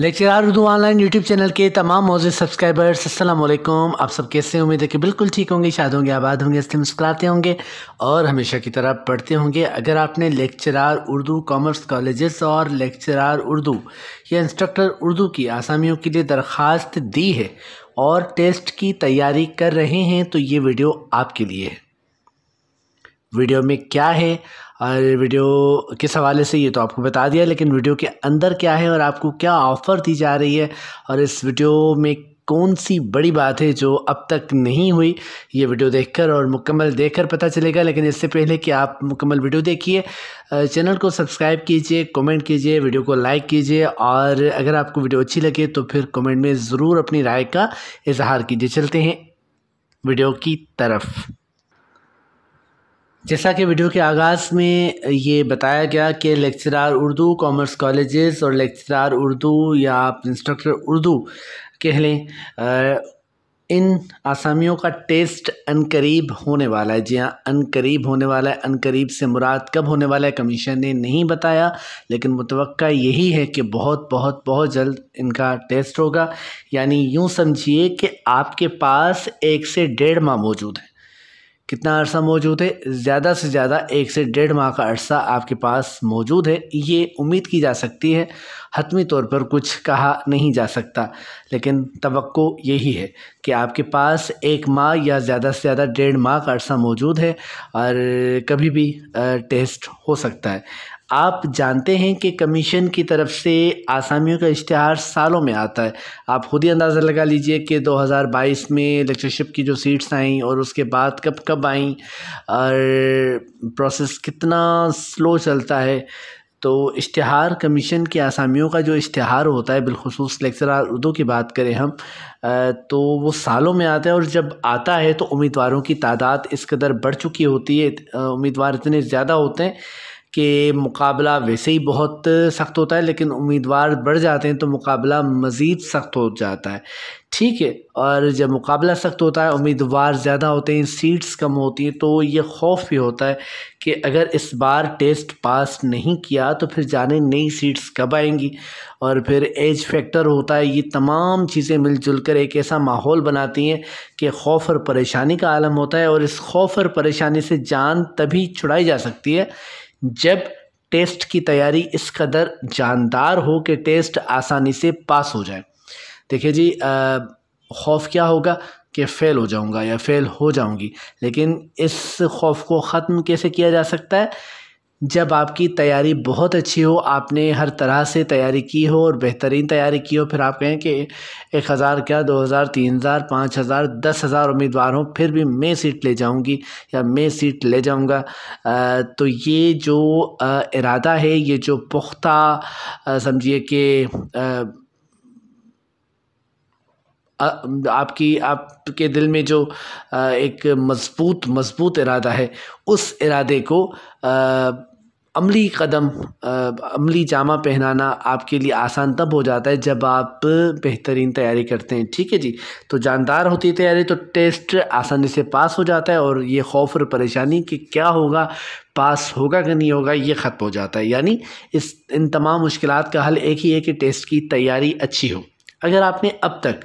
lecturer Urdu online YouTube channel کے تمام موضوع سبسکرائبرز السلام علیکم آپ سب کیسے امید ہے کہ بالکل ٹھیک ہوں گے شاد ہوں گے آباد ہوں گے اس کے مسکراتے ہوں گے اور ہمیشہ کی طرح پڑھتے ہوں گے اگر آپ نے لیکچرار اردو کامرس کالجز اور لیکچرار اردو یا انسٹرکٹر اردو کی آسامیوں کے لیے درخواست دی ہے اور ٹیسٹ کی تیاری کر رہے ہیں تو یہ ویڈیو آپ کے لیے ہے ویڈیو میں کیا ہے اور ویڈیو کس حوالے سے یہ تو آپ کو بتا دیا لیکن ویڈیو کے اندر کیا ہے اور آپ کو کیا آفر دی جا رہی ہے اور اس ویڈیو میں کون سی بڑی بات ہے جو اب تک نہیں ہوئی یہ ویڈیو دیکھ کر اور مکمل دیکھ کر پتہ چلے گا لیکن اس سے پہلے کہ آپ مکمل ویڈیو دیکھیے چینل کو سبسکرائب کیجئے کومنٹ کیجئے ویڈیو کو لائک کیجئے اور اگر آپ کو ویڈیو اچھی لگے تو پھر کومنٹ میں ضرور اپنی رائے کا اظہار کیجئے چلتے ہیں ویڈیو کی طرف جیسا کہ ویڈیو کے آغاز میں یہ بتایا گیا کہ لیکچرار اردو کامرس کالجز اور لیکچرار اردو یا آپ انسٹرکٹر اردو کہہ لیں ان آسامیوں کا ٹیسٹ انقریب ہونے والا ہے جی ہاں انقریب ہونے والا ہے انقریب سے مراد کب ہونے والا ہے کمیشن نے نہیں بتایا لیکن متوقع یہی ہے کہ بہت بہت بہت جلد ان کا ٹیسٹ ہوگا یعنی یوں سمجھیے کہ آپ کے پاس ایک سے ڈیڑھ ماہ موجود ہیں کتنا عرصہ موجود ہے زیادہ سے زیادہ ایک سے ڈیڑھ ماہ کا عرصہ آپ کے پاس موجود ہے یہ امید کی جا سکتی ہے حتمی طور پر کچھ کہا نہیں جا سکتا لیکن توقع یہی ہے کہ آپ کے پاس ایک ماہ یا زیادہ سے زیادہ ڈیڑھ ماہ کا عرصہ موجود ہے اور کبھی بھی ٹیسٹ ہو سکتا ہے آپ جانتے ہیں کہ کمیشن کی طرف سے آسامیوں کا اشتہار سالوں میں آتا ہے آپ خود ہی اندازہ لگا لیجئے کہ دو ہزار بائیس میں لیکچرشپ کی جو سیٹس آئیں اور اس کے بعد کب کب آئیں اور پروسیس کتنا سلو چلتا ہے تو اشتہار کمیشن کے آسامیوں کا جو اشتہار ہوتا ہے بالخصوص لیکچرار اردو کی بات کریں ہم تو وہ سالوں میں آتا ہے اور جب آتا ہے تو امیدواروں کی تعداد اس قدر بڑھ چکی ہوتی ہے امیدوار اتنے زیادہ ہوتے ہیں کہ مقابلہ ویسے ہی بہت سخت ہوتا ہے لیکن امیدوار بڑھ جاتے ہیں تو مقابلہ مزید سخت ہو جاتا ہے ٹھیک ہے اور جب مقابلہ سخت ہوتا ہے امیدوار زیادہ ہوتے ہیں سیٹس کم ہوتی ہیں تو یہ خوف بھی ہوتا ہے کہ اگر اس بار ٹیسٹ پاس نہیں کیا تو پھر جانے نئی سیٹس کب آئیں گی اور پھر ایج فیکٹر ہوتا ہے یہ تمام چیزیں مل جل کر ایک ایسا ماحول بناتی ہیں کہ خوف اور پریشانی کا عالم ہوتا ہے اور اس خوف اور پریشانی سے جان تبھی چھڑائی جا سکتی ہے جب ٹیسٹ کی تیاری اس قدر جاندار ہو کہ ٹیسٹ آسانی سے پاس ہو جائے دیکھیں جی خوف کیا ہوگا کہ فیل ہو جاؤں گا یا فیل ہو جاؤں گی لیکن اس خوف کو ختم کیسے کیا جا سکتا ہے جب آپ کی تیاری بہت اچھی ہو آپ نے ہر طرح سے تیاری کی ہو اور بہترین تیاری کی ہو پھر آپ کہیں کہ ایک ہزار کیا دو ہزار تین ہزار پانچ ہزار دس ہزار امیدوار ہوں پھر بھی میں سیٹ لے جاؤں گی یا میں سیٹ لے جاؤں گا تو یہ جو ارادہ ہے یہ جو پختہ سمجھیے کہ آپ کی آپ کے دل میں جو ایک مضبوط مضبوط ارادہ ہے اس ارادے کو عملی قدم عملی جامہ پہنانا آپ کے لیے آسان تب ہو جاتا ہے جب آپ بہترین تیاری کرتے ہیں ٹھیک ہے جی تو جاندار ہوتی ہے تیاری تو ٹیسٹ آسانی سے پاس ہو جاتا ہے اور یہ خوف اور پریشانی کہ کیا ہوگا پاس ہوگا کہ نہیں ہوگا یہ ختم ہو جاتا ہے یعنی اس ان تمام مشکلات کا حل ایک ہی ہے کہ ٹیسٹ کی تیاری اچھی ہو اگر آپ نے اب تک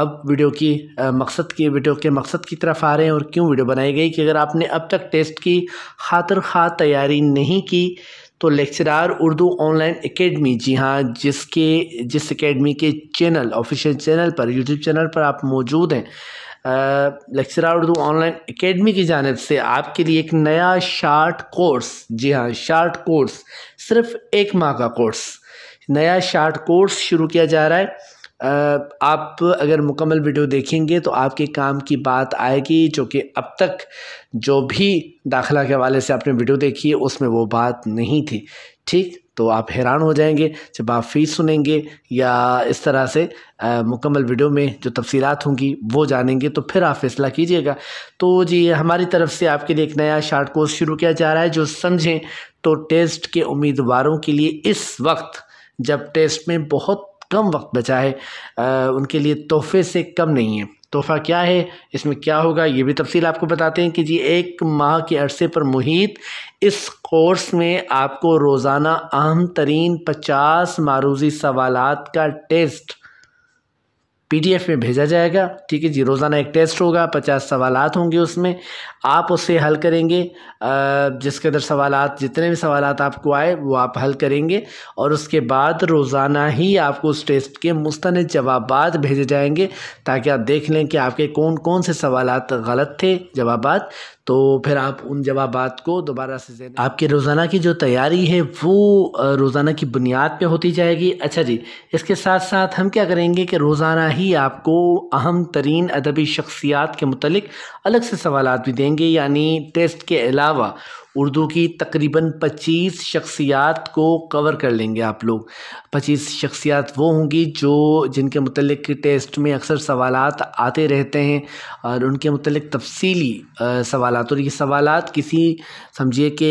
اب ویڈیو کی مقصد کی ویڈیو کے مقصد کی طرف آ رہے ہیں اور کیوں ویڈیو بنائی گئی کہ اگر آپ نے اب تک ٹیسٹ کی خاطر خواہ تیاری نہیں کی تو lecturer Urdu online academy جی ہاں جس کے جس اکیڈمی کے چینل آفیشیل چینل پر یوٹیوب چینل پر آپ موجود ہیں lecturer Urdu online academy کی جانب سے آپ کے لیے ایک نیا شارٹ کورس جی ہاں شارٹ کورس صرف ایک ماہ کا کورس نیا شارٹ کورس شروع کیا جا رہا ہے آپ اگر مکمل ویڈیو دیکھیں گے تو آپ کے کام کی بات آئے گی جو کہ اب تک جو بھی داخلہ کے حوالے سے آپ نے ویڈیو دیکھی ہے اس میں وہ بات نہیں تھی ٹھیک تو آپ حیران ہو جائیں گے جب آپ فیس سنیں گے یا اس طرح سے مکمل ویڈیو میں جو تفصیلات ہوں گی وہ جانیں گے تو پھر آپ فیصلہ کیجئے گا تو جی ہماری طرف سے آپ کے لیے ایک نیا شارٹ کورس شروع کیا جا رہا ہے جو سمجھیں تو ٹیسٹ کے امیدواروں کے لیے اس وقت جب ٹیسٹ میں بہت کم وقت بچا ہے ان کے لیے تحفے سے کم نہیں ہے تحفہ کیا ہے اس میں کیا ہوگا یہ بھی تفصیل آپ کو بتاتے ہیں کہ جی ایک ماہ کے عرصے پر محیط اس کورس میں آپ کو روزانہ اہم ترین پچاس معروضی سوالات کا ٹیسٹ پی ڈی ایف میں بھیجا جائے گا ٹھیک ہے جی روزانہ ایک ٹیسٹ ہوگا پچاس سوالات ہوں گے اس میں آپ اسے حل کریں گے جس کے اندر سوالات جتنے بھی سوالات آپ کو آئے وہ آپ حل کریں گے اور اس کے بعد روزانہ ہی آپ کو اس ٹیسٹ کے مستند جوابات بھیجے جائیں گے تاکہ آپ دیکھ لیں کہ آپ کے کون کون سے سوالات غلط تھے جوابات تو پھر آپ ان جوابات کو دوبارہ سے آپ کے روزانہ کی جو تیاری ہے وہ روزانہ کی بنیاد پہ ہوتی جائے گی اچھا جی اس کے ساتھ ساتھ ہم کیا کریں گے کہ روزانہ ہی آپ کو اہم ترین ادبی شخصیات کے متعلق الگ سے سوالات بھی دیں گے یعنی ٹیسٹ کے علاوہ اردو کی تقریباً پچیس شخصیات کو کور کر لیں گے آپ لوگ پچیس شخصیات وہ ہوں گی جو جن کے متعلق ٹیسٹ میں اکثر سوالات آتے رہتے ہیں اور ان کے متعلق تفصیلی سوالات اور یہ سوالات کسی سمجھیے کہ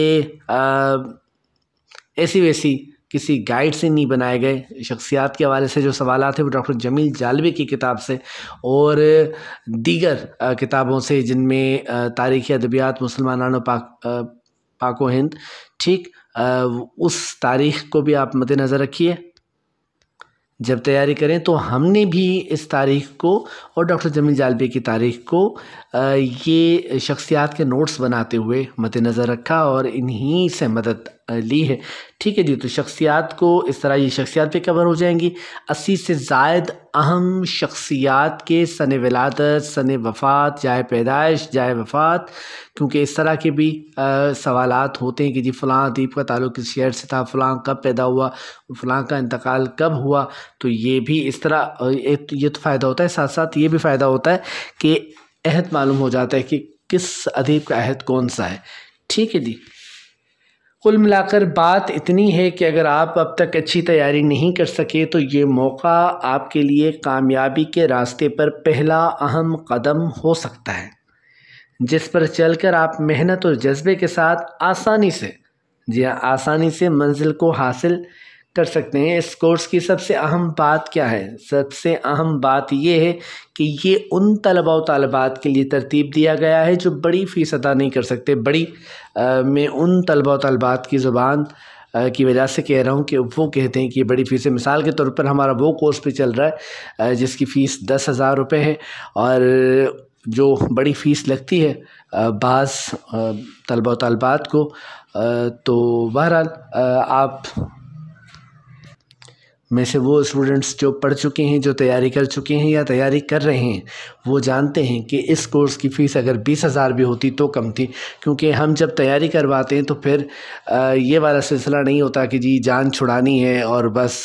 ایسی ویسی کسی گائیڈ سے نہیں بنائے گئے شخصیات کے حوالے سے جو سوالات ہیں وہ ڈاکٹر جمیل جالوے کی کتاب سے اور دیگر کتابوں سے جن میں تاریخی ادبیات مسلمان و پاک پاک و ہند ٹھیک اس تاریخ کو بھی آپ مد نظر رکھیے جب تیاری کریں تو ہم نے بھی اس تاریخ کو اور ڈاکٹر جمیل جالبی کی تاریخ کو یہ شخصیات کے نوٹس بناتے ہوئے مد نظر رکھا اور انہی سے مدد لی ہے ٹھیک ہے جی تو شخصیات کو اس طرح یہ شخصیات پہ کبر ہو جائیں گی اسی سے زائد اہم شخصیات کے سن ولادت سن وفات جائے پیدائش جائے وفات کیونکہ اس طرح کے بھی سوالات ہوتے ہیں کہ جی فلاں ادیب کا تعلق کس شہر سے تھا فلاں کب پیدا ہوا فلاں کا انتقال کب ہوا تو یہ بھی اس طرح یہ تو فائدہ ہوتا ہے ساتھ ساتھ یہ بھی فائدہ ہوتا ہے کہ عہد معلوم ہو جاتا ہے کہ کس ادیب کا عہد کون سا ہے ٹھیک ہے جی کل ملا کر بات اتنی ہے کہ اگر آپ اب تک اچھی تیاری نہیں کر سکے تو یہ موقع آپ کے لیے کامیابی کے راستے پر پہلا اہم قدم ہو سکتا ہے جس پر چل کر آپ محنت اور جذبے کے ساتھ آسانی سے جی ہاں، آسانی سے منزل کو حاصل کر سکتے ہیں اس کورس کی سب سے اہم بات کیا ہے سب سے اہم بات یہ ہے کہ یہ ان طلبہ و طالبات کے لیے ترتیب دیا گیا ہے جو بڑی فیس ادا نہیں کر سکتے بڑی میں ان طلباء و طالبات کی زبان کی وجہ سے کہہ رہا ہوں کہ وہ کہتے ہیں کہ یہ بڑی ہے مثال کے طور پر ہمارا وہ کورس بھی چل رہا ہے جس کی فیس دس ہزار روپے ہے اور جو بڑی فیس لگتی ہے بعض طلبہ و طالبات کو تو بہرحال آپ میں سے وہ اسٹوڈنٹس جو پڑھ چکے ہیں جو تیاری کر چکے ہیں یا تیاری کر رہے ہیں وہ جانتے ہیں کہ اس کورس کی فیس اگر بیس ہزار بھی ہوتی تو کم تھی کیونکہ ہم جب تیاری کرواتے ہیں تو پھر یہ والا سلسلہ نہیں ہوتا کہ جی جان چھڑانی ہے اور بس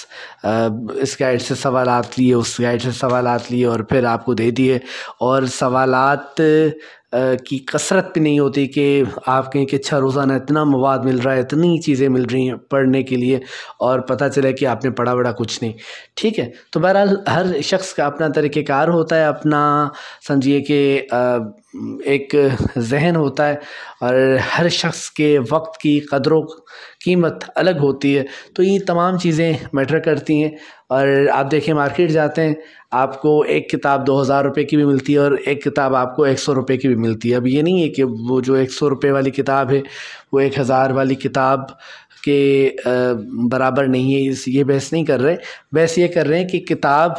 اس گائیڈ سے سوالات لیے اس گائیڈ سے سوالات لیے اور پھر آپ کو دے دیے اور سوالات کی کثرت بھی نہیں ہوتی کہ آپ کہیں کہ اچھا روزانہ اتنا مواد مل رہا ہے اتنی چیزیں مل رہی ہیں پڑھنے کے لیے اور پتہ چلے کہ آپ نے پڑھا بڑا کچھ نہیں ٹھیک ہے تو بہرحال ہر شخص کا اپنا طریقہ کار ہوتا ہے اپنا سمجھیے کہ ایک ذہن ہوتا ہے اور ہر شخص کے وقت کی قدر و قیمت الگ ہوتی ہے تو یہ تمام چیزیں میٹر کرتی ہیں اور آپ دیکھیں مارکیٹ جاتے ہیں آپ کو ایک کتاب دو ہزار روپے کی بھی ملتی ہے اور ایک کتاب آپ کو ایک سو روپے کی بھی ملتی ہے اب یہ نہیں ہے کہ وہ جو ایک سو روپے والی کتاب ہے وہ ایک ہزار والی کتاب کے برابر نہیں ہے اس یہ بحث نہیں کر رہے بحث یہ کر رہے ہیں کہ کتاب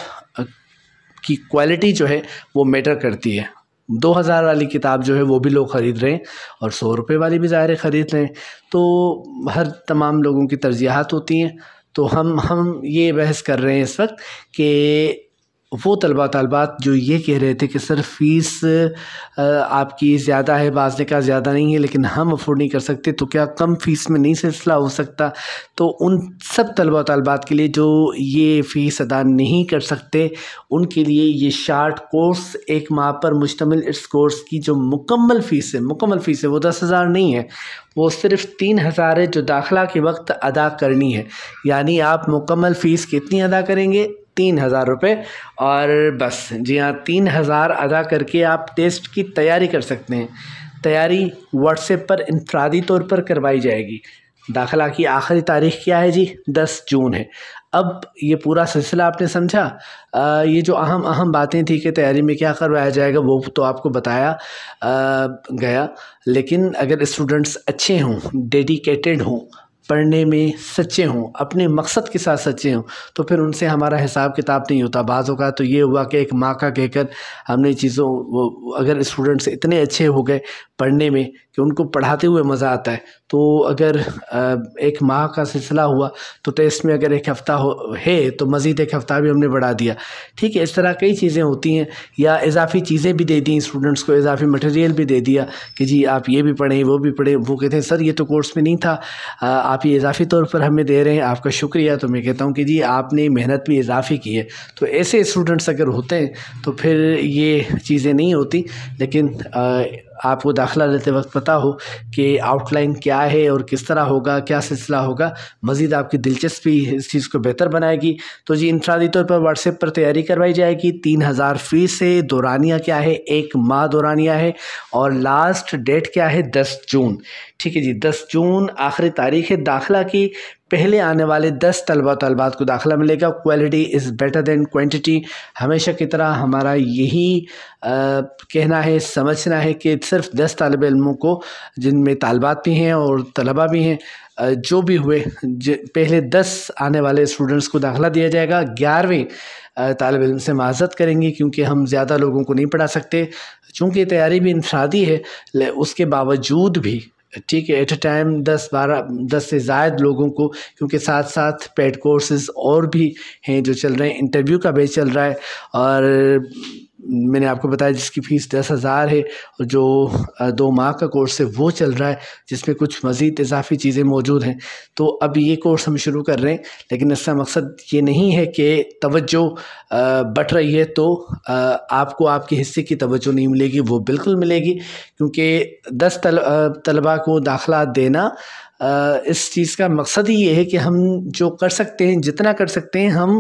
کی کوالٹی جو ہے وہ میٹر کرتی ہے دو ہزار والی کتاب جو ہے وہ بھی لوگ خرید رہے ہیں اور سو روپے والی بھی ظاہر خرید رہے ہیں تو ہر تمام لوگوں کی ترجیحات ہوتی ہیں تو ہم ہم یہ بحث کر رہے ہیں اس وقت کہ وہ طلبہ طالبات جو یہ کہہ رہے تھے کہ سر فیس آپ کی زیادہ ہے بعض نے کہا زیادہ نہیں ہے لیکن ہم افورڈ نہیں کر سکتے تو کیا کم فیس میں نہیں سلسلہ ہو سکتا تو ان سب طلبہ طالبات کے لیے جو یہ فیس ادا نہیں کر سکتے ان کے لیے یہ شارٹ کورس ایک ماہ پر مشتمل اس کورس کی جو مکمل فیس ہے مکمل فیس ہے وہ دس ہزار نہیں ہے وہ صرف تین ہزار ہے جو داخلہ کے وقت ادا کرنی ہے یعنی آپ مکمل فیس کتنی ادا کریں گے تین ہزار روپے اور بس جی ہاں تین ہزار ادا کر کے آپ ٹیسٹ کی تیاری کر سکتے ہیں تیاری واٹس ایپ پر انفرادی طور پر کروائی جائے گی داخلہ کی آخری تاریخ کیا ہے جی دس جون ہے اب یہ پورا سلسلہ آپ نے سمجھا یہ جو اہم اہم باتیں تھیں کہ تیاری میں کیا کروایا جائے گا وہ تو آپ کو بتایا گیا لیکن اگر اسٹوڈنٹس اچھے ہوں ڈیڈیکیٹڈ ہوں پڑھنے میں سچے ہوں اپنے مقصد کے ساتھ سچے ہوں تو پھر ان سے ہمارا حساب کتاب نہیں ہوتا بعضوں کا تو یہ ہوا کہ ایک ماں کا کہہ کر ہم نے چیزوں وہ اگر اسٹوڈنٹس اتنے اچھے ہو گئے پڑھنے میں کہ ان کو پڑھاتے ہوئے مزہ آتا ہے تو اگر ایک ماہ کا سلسلہ ہوا تو ٹیسٹ میں اگر ایک ہفتہ ہو ہے تو مزید ایک ہفتہ بھی ہم نے بڑھا دیا ٹھیک ہے اس طرح کئی چیزیں ہوتی ہیں یا اضافی چیزیں بھی دے دیں اسٹوڈنٹس کو اضافی مٹیریل بھی دے دیا کہ جی آپ یہ بھی پڑھیں وہ بھی پڑھیں وہ کہتے ہیں سر یہ تو کورس میں نہیں تھا آپ یہ اضافی طور پر ہمیں دے رہے ہیں آپ کا شکریہ تو میں کہتا ہوں کہ جی آپ نے محنت بھی اضافی کی ہے تو ایسے اسٹوڈنٹس اگر ہوتے ہیں تو پھر یہ چیزیں نہیں ہوتی لیکن آپ کو داخلہ لیتے وقت پتہ ہو کہ آؤٹ لائن کیا ہے اور کس طرح ہوگا کیا سلسلہ ہوگا مزید آپ کی دلچسپی اس چیز کو بہتر بنائے گی تو جی انفرادی طور پر واٹس ایپ پر تیاری کروائی جائے گی تین ہزار فیس دورانیہ کیا ہے ایک ماہ دورانیہ ہے اور لاسٹ ڈیٹ کیا ہے دس جون ٹھیک ہے جی دس جون آخری تاریخ ہے داخلہ کی پہلے آنے والے دس طلبہ طالبات کو داخلہ ملے گا quality is better than quantity ہمیشہ کی طرح ہمارا یہی کہنا ہے سمجھنا ہے کہ صرف دس طالب علموں کو جن میں طالبات بھی ہیں اور طلباء بھی ہیں جو بھی ہوئے پہلے دس آنے والے اسٹوڈنٹس کو داخلہ دیا جائے گا گیارہویں طالب علم سے معذرت کریں گی کیونکہ ہم زیادہ لوگوں کو نہیں پڑھا سکتے چونکہ تیاری بھی انفرادی ہے اس کے باوجود بھی ٹھیک ہے ایٹ اے ٹائم دس بارہ دس سے زائد لوگوں کو کیونکہ ساتھ ساتھ پیڈ کورسز اور بھی ہیں جو چل رہے ہیں انٹرویو کا بھی چل رہا ہے اور میں نے آپ کو بتایا جس کی فیس دس ہزار ہے جو دو ماہ کا کورس ہے وہ چل رہا ہے جس میں کچھ مزید اضافی چیزیں موجود ہیں تو اب یہ کورس ہم شروع کر رہے ہیں لیکن اس کا مقصد یہ نہیں ہے کہ توجہ بٹ رہی ہے تو آپ کو آپ کے حصے کی توجہ نہیں ملے گی وہ بالکل ملے گی کیونکہ دس طلبہ کو داخلہ دینا اس چیز کا مقصد ہی یہ ہے کہ ہم جو کر سکتے ہیں جتنا کر سکتے ہیں ہم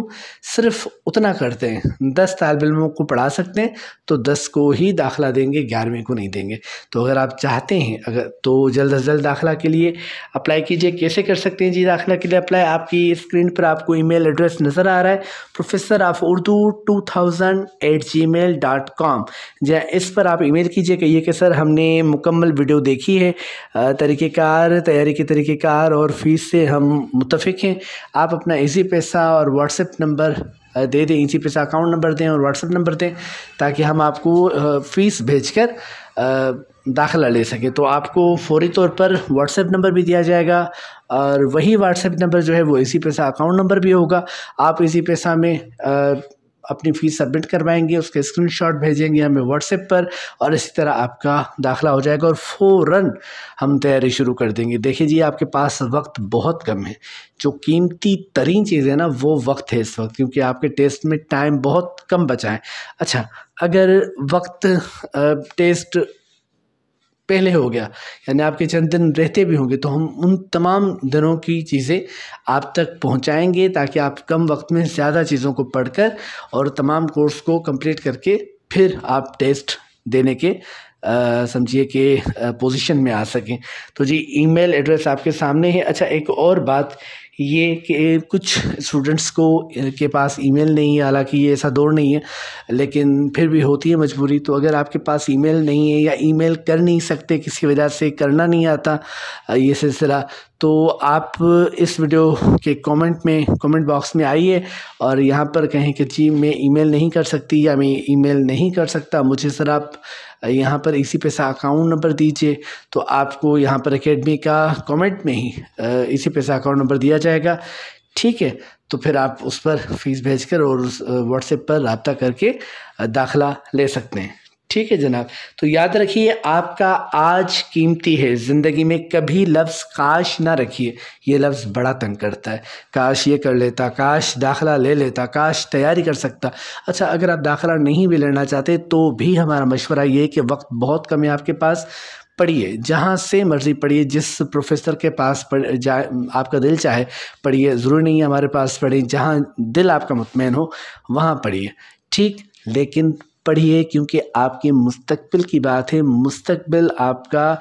صرف اتنا کرتے ہیں دس طالب علموں کو پڑھا سکتے ہیں تو دس کو ہی داخلہ دیں گے گیارہویں کو نہیں دیں گے تو اگر آپ چاہتے ہیں اگر تو جلد از جلد داخلہ کے لیے اپلائی کیجیے کیسے کر سکتے ہیں جی داخلہ کے لیے اپلائی آپ کی اسکرین پر آپ کو ای میل ایڈریس نظر آ رہا ہے professor of Urdu two thousand eight gmail dot com جی اس پر آپ ای میل کیجیے کہیے کہ سر ہم نے مکمل ویڈیو دیکھی ہے طریقۂ کار تیاری کی طریقہ کار اور فیس سے ہم متفق ہیں آپ اپنا ایزی پیسہ اور واٹس ایپ نمبر دے دیں ایزی پیسہ اکاؤنٹ نمبر دیں اور واٹس ایپ نمبر دیں تاکہ ہم آپ کو فیس بھیج کر داخلہ لے سکیں تو آپ کو فوری طور پر واٹس ایپ نمبر بھی دیا جائے گا اور وہی واٹس ایپ نمبر جو ہے وہ اسی پیسہ اکاؤنٹ نمبر بھی ہوگا آپ اسی پیسہ میں اپنی فیس سبمٹ کروائیں گے اس کے اسکرین شاٹ بھیجیں گے ہمیں واٹس ایپ پر اور اسی طرح آپ کا داخلہ ہو جائے گا اور فوراً ہم تیاری شروع کر دیں گے دیکھیے جی آپ کے پاس وقت بہت کم ہے جو قیمتی ترین چیز ہے نا وہ وقت ہے اس وقت کیونکہ آپ کے ٹیسٹ میں ٹائم بہت کم بچائیں اچھا اگر وقت ٹیسٹ پہلے ہو گیا یعنی آپ کے چند دن رہتے بھی ہوں گے تو ہم ان تمام دنوں کی چیزیں آپ تک پہنچائیں گے تاکہ آپ کم وقت میں زیادہ چیزوں کو پڑھ کر اور تمام کورس کو کمپلیٹ کر کے پھر آپ ٹیسٹ دینے کے سمجھیے کہ پوزیشن میں آ سکیں تو جی ای میل ایڈریس آپ کے سامنے ہے اچھا ایک اور بات یہ کہ کچھ اسٹوڈنٹس کو کے پاس ای میل نہیں ہے حالانکہ یہ ایسا دور نہیں ہے لیکن پھر بھی ہوتی ہے مجبوری تو اگر آپ کے پاس ای میل نہیں ہے یا ای میل کر نہیں سکتے کسی وجہ سے کرنا نہیں آتا یہ سلسلہ تو آپ اس ویڈیو کے کومنٹ میں کومنٹ باکس میں آئیے اور یہاں پر کہیں کہ جی میں ای میل نہیں کر سکتی یا میں ای میل نہیں کر سکتا مجھے سر آپ یہاں پر اسی پیسہ اکاؤنٹ نمبر دیجیے تو آپ کو یہاں پر اکیڈمی کا کومنٹ میں ہی اسی پیسہ اکاؤنٹ نمبر دیا جائے گا ٹھیک ہے تو پھر آپ اس پر فیس بھیج کر اور اس اپ پر رابطہ کر کے داخلہ لے سکتے ہیں ٹھیک ہے جناب تو یاد رکھیے آپ کا آج قیمتی ہے زندگی میں کبھی لفظ کاش نہ رکھیے یہ لفظ بڑا تنگ کرتا ہے کاش یہ کر لیتا کاش داخلہ لے لیتا کاش تیاری کر سکتا اچھا اگر آپ داخلہ نہیں بھی لینا چاہتے تو بھی ہمارا مشورہ یہ کہ وقت بہت کم ہے آپ کے پاس پڑھیے جہاں سے مرضی پڑھیے جس پروفیسر کے پاس پڑھ جائے آپ کا دل چاہے پڑھیے ضرور نہیں ہے ہمارے پاس پڑھیں جہاں دل آپ کا مطمئن ہو وہاں پڑھیے ٹھیک لیکن پڑھیے کیونکہ آپ کے مستقبل کی بات ہے مستقبل آپ کا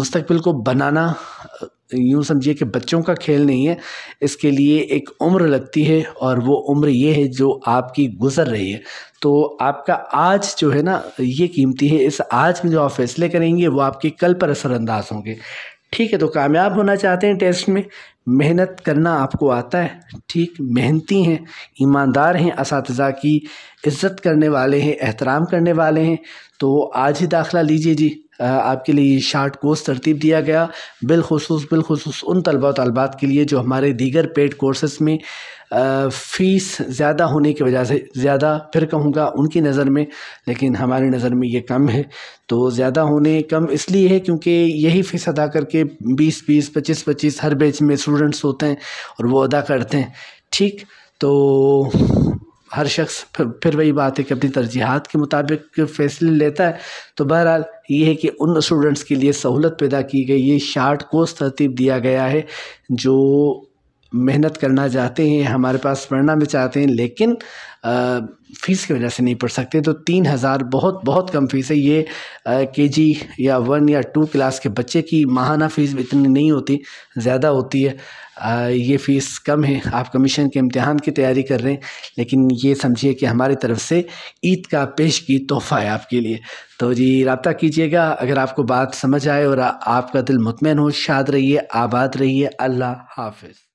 مستقبل کو بنانا یوں سمجھیے کہ بچوں کا کھیل نہیں ہے اس کے لیے ایک عمر لگتی ہے اور وہ عمر یہ ہے جو آپ کی گزر رہی ہے تو آپ کا آج جو ہے نا یہ قیمتی ہے اس آج میں جو آپ فیصلے کریں گے وہ آپ کے کل پر اثر انداز ہوں گے ٹھیک ہے تو کامیاب ہونا چاہتے ہیں ٹیسٹ میں محنت کرنا آپ کو آتا ہے ٹھیک محنتی ہیں ایماندار ہیں اساتذہ کی عزت کرنے والے ہیں احترام کرنے والے ہیں تو آج ہی داخلہ لیجئے جی آپ کے لیے یہ شارٹ کورس ترتیب دیا گیا بالخصوص بالخصوص ان طلبہ و طلبات کے لیے جو ہمارے دیگر پیڈ کورسز میں فیس زیادہ ہونے کی وجہ سے زیادہ پھر کہوں گا ان کی نظر میں لیکن ہماری نظر میں یہ کم ہے تو زیادہ ہونے کم اس لیے ہے کیونکہ یہی فیس ادا کر کے بیس بیس پچیس پچیس ہر بیچ میں اسٹوڈنٹس ہوتے ہیں اور وہ ادا کرتے ہیں ٹھیک تو ہر شخص پھر وہی بات ہے کہ اپنی ترجیحات کے مطابق فیصلے لیتا ہے تو بہرحال یہ ہے کہ ان اسٹوڈنٹس کے لیے سہولت پیدا کی گئی یہ شارٹ کورس ترتیب دیا گیا ہے جو محنت کرنا چاہتے ہیں ہمارے پاس پڑھنا بھی چاہتے ہیں لیکن فیس کی وجہ سے نہیں پڑھ سکتے تو تین ہزار بہت بہت کم فیس ہے یہ کے جی یا ون یا ٹو کلاس کے بچے کی ماہانہ فیس بھی اتنی نہیں ہوتی زیادہ ہوتی ہے یہ فیس کم ہے آپ کمیشن کے امتحان کی تیاری کر رہے ہیں لیکن یہ سمجھیے کہ ہماری طرف سے عید کا پیش کی تحفہ ہے آپ کے لیے تو جی رابطہ کیجیے گا اگر آپ کو بات سمجھ آئے اور آپ کا دل مطمئن ہو شاد رہیے آباد رہیے اللہ حافظ